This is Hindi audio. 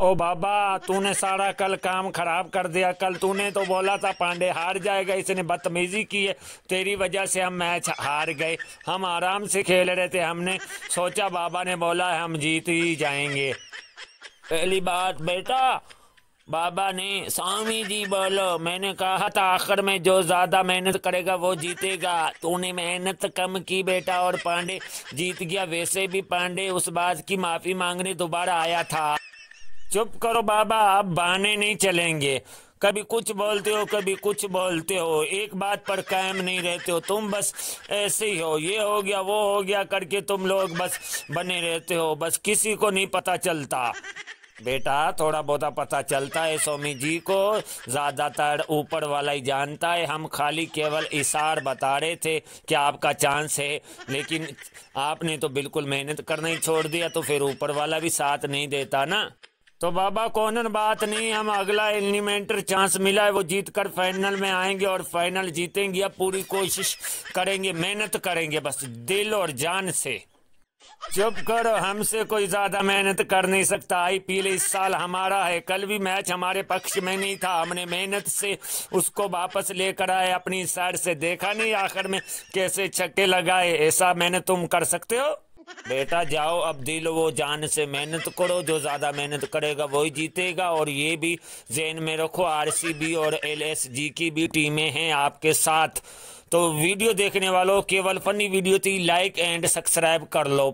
ओ बाबा तूने सारा कल काम खराब कर दिया कल तूने तो बोला था पांडे हार जाएगा इसने बदतमीजी की है तेरी वजह से हम मैच हार गए हम आराम से खेल रहे थे हमने सोचा बाबा ने बोला है हम जीत ही जाएंगे पहली बात बेटा बाबा ने स्वामी जी बोलो मैंने कहा था आखिर में जो ज्यादा मेहनत करेगा वो जीतेगा तूने मेहनत कम की बेटा और पांडे जीत गया वैसे भी पांडे उस बात की माफी मांगने दोबारा आया था चुप करो बाबा आप बहाने नहीं चलेंगे कभी कुछ बोलते हो कभी कुछ बोलते हो एक बात पर कायम नहीं रहते हो तुम बस ऐसे ही हो ये हो गया वो हो गया करके तुम लोग बस बने रहते हो बस किसी को नहीं पता चलता बेटा थोड़ा बहुत पता चलता है स्वामी जी को ज़्यादातर ऊपर वाला ही जानता है हम खाली केवल इशार बता रहे थे कि आपका चांस है लेकिन आपने तो बिल्कुल मेहनत करना ही छोड़ दिया तो फिर ऊपर वाला भी साथ नहीं देता ना तो बाबा कौन बात नहीं हम अगला एलिमेंटर चांस मिला है वो जीत कर फाइनल में आएंगे और फाइनल जीतेंगे अब पूरी कोशिश करेंगे मेहनत करेंगे बस दिल और जान से चुप करो हमसे कोई ज्यादा मेहनत कर नहीं सकता आईपीएल इस साल हमारा है कल भी मैच हमारे पक्ष में नहीं था हमने मेहनत से उसको वापस लेकर आए अपनी साइड से देखा नहीं आखिर में कैसे छक्के लगाए ऐसा मेहनत तुम कर सकते हो बेटा जाओ अब दिल वो जान से मेहनत करो जो ज़्यादा मेहनत करेगा वही जीतेगा और ये भी जेन में रखो आरसीबी और एलएसजी की भी टीमें हैं आपके साथ तो वीडियो देखने वालों केवल फनी वीडियो थी लाइक एंड सब्सक्राइब कर लो